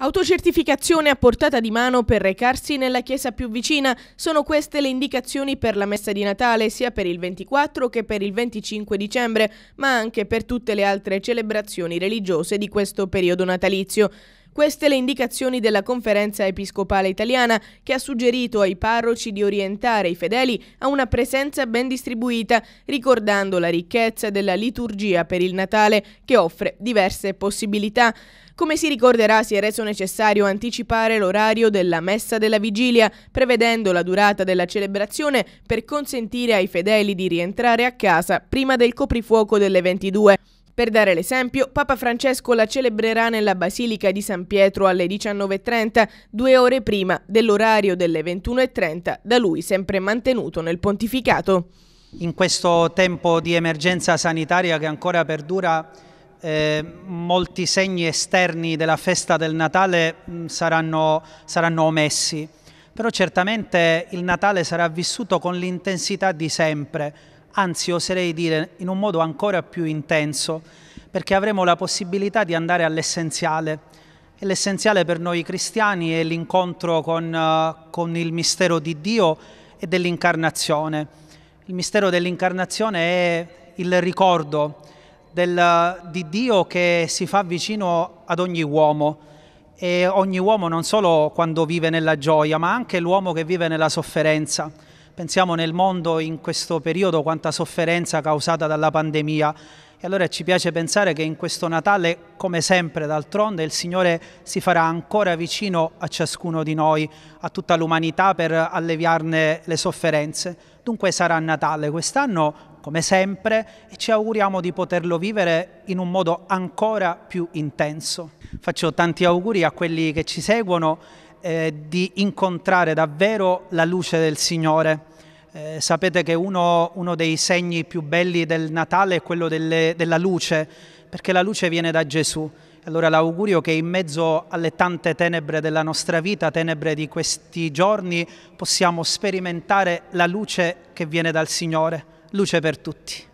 Autocertificazione a portata di mano per recarsi nella chiesa più vicina sono queste le indicazioni per la messa di Natale sia per il 24 che per il 25 dicembre, ma anche per tutte le altre celebrazioni religiose di questo periodo natalizio. Queste le indicazioni della Conferenza Episcopale Italiana che ha suggerito ai parroci di orientare i fedeli a una presenza ben distribuita, ricordando la ricchezza della liturgia per il Natale che offre diverse possibilità. Come si ricorderà si è reso necessario anticipare l'orario della messa della vigilia, prevedendo la durata della celebrazione per consentire ai fedeli di rientrare a casa prima del coprifuoco delle 22. Per dare l'esempio, Papa Francesco la celebrerà nella Basilica di San Pietro alle 19.30, due ore prima dell'orario delle 21.30, da lui sempre mantenuto nel pontificato. In questo tempo di emergenza sanitaria che ancora perdura, eh, molti segni esterni della festa del Natale mh, mm, saranno, saranno omessi, però certamente il Natale sarà vissuto con l'intensità di sempre, anzi oserei dire in un modo ancora più intenso, perché avremo la possibilità di andare all'essenziale. E l'essenziale per noi cristiani è l'incontro con, uh, con il mistero di Dio e dell'incarnazione. Il mistero dell'incarnazione è il ricordo del, eh, di Dio che si fa vicino ad ogni uomo e ogni uomo non solo quando vive nella gioia, ma anche l'uomo che vive nella sofferenza. Pensiamo nel mondo in questo periodo quanta sofferenza causata dalla pandemia e allora ci piace pensare che in questo Natale, come sempre d'altronde, il Signore si farà ancora vicino a ciascuno di noi, a tutta l'umanità per alleviarne le sofferenze. Dunque sarà Natale quest'anno come sempre e ci auguriamo di poterlo vivere in un modo ancora più intenso. Faccio tanti auguri a quelli che ci seguono eh, di incontrare davvero la luce del Signore. Eh, sapete che uno, uno, dei segni più belli del Natale è quello delle, della luce, perché la luce viene da Gesù. Allora l'augurio che in mezzo alle tante tenebre della nostra vita, tenebre di questi giorni, possiamo sperimentare la luce che viene dal Signore, luce per tutti.